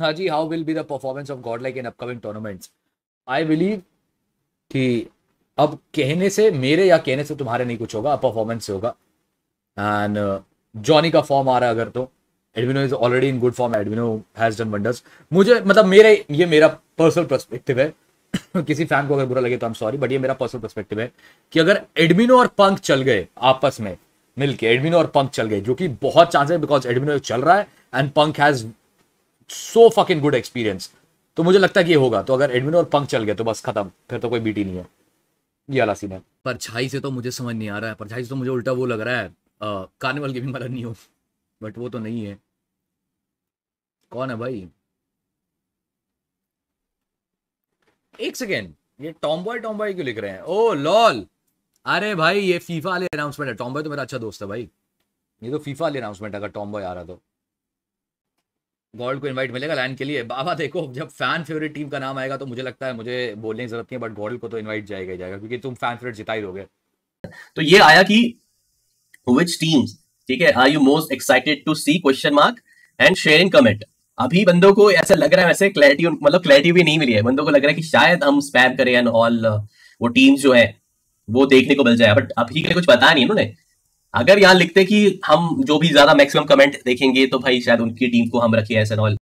हाँ जी how will be the performance of GodLike in upcoming tournaments I believe कि अब कहने से मेरे या कहने से तुम्हारे नहीं कुछ होगा परफॉर्मेंस से होगा एंड जॉनी uh, का फॉर्म आ रहा है अगर तो Admino is already in good form Admino has done wonders मुझे मतलब मेरे ये मेरा पर्सनल परस्पेक्टिव है किसी फैन को अगर बुरा लगे तो आई एम सॉरी बट ये मेरा पर्सनल परस्पेक्टिव है कि अगर एडमिनो और पंख चल गए आपस में मिलके एडमिनो और पंक चल गए जो कि बहुत चांस है बिकॉज एडमिनो चल रहा है and Punk has so fucking good experience तो मुझे लगता है कि ये होगा तो अगर एडमिनो और पंक चल गए तो बस खत्म फिर तो कोई बीटी नहीं है ये अला सीन है परछाई से तो मुझे समझ नहीं आ रहा है परछाई से तो मुझे उल्टा वो लग रहा है कार्निवल गेमिंग वाला नहीं हो बट वो तो नहीं है कौन है भाई एक सेकेंड ये टॉम बॉय टॉम बॉय क्यों लिख रहे हैं ओ लॉल अरे भाई ये फीफा वाले अनाउंसमेंट है टॉम बॉय तो मेरा अच्छा दोस्त है भाई ये तो फीफा वाले अनाउंसमेंट है अगर टॉम बॉय आ रहा तो गॉड को इनवाइट मिलेगा लैन के लिए बाबा देखो जब फैन फेवरेट टीम का नाम आएगा तो मुझे लगता है मुझे बोलने की जरूरत नहीं है बट गॉडल को तो इनवाइट जाएगा ही जाएगा क्योंकि तुम फैन फेवरेट जिता ही दोगे तो ये आया कि विच टीम्स ठीक है are you most excited to see question mark and share in comment अभी बंदों को ऐसा लग रहा है वैसे क्लैरिटी मतलब क्लैरिटी भी नहीं मिली है बंदों को लग रहा है कि शायद हम स्पैम करें एंड ऑल वो टीम्स जो है वो देखने को मिल जाए बट अभी के लिए कुछ बताया नहीं उन्होंने अगर यहाँ लिखते कि हम जो भी ज्यादा मैक्सिमम कमेंट देखेंगे तो भाई शायद उनकी टीम को हम रखे ऐसे नॉल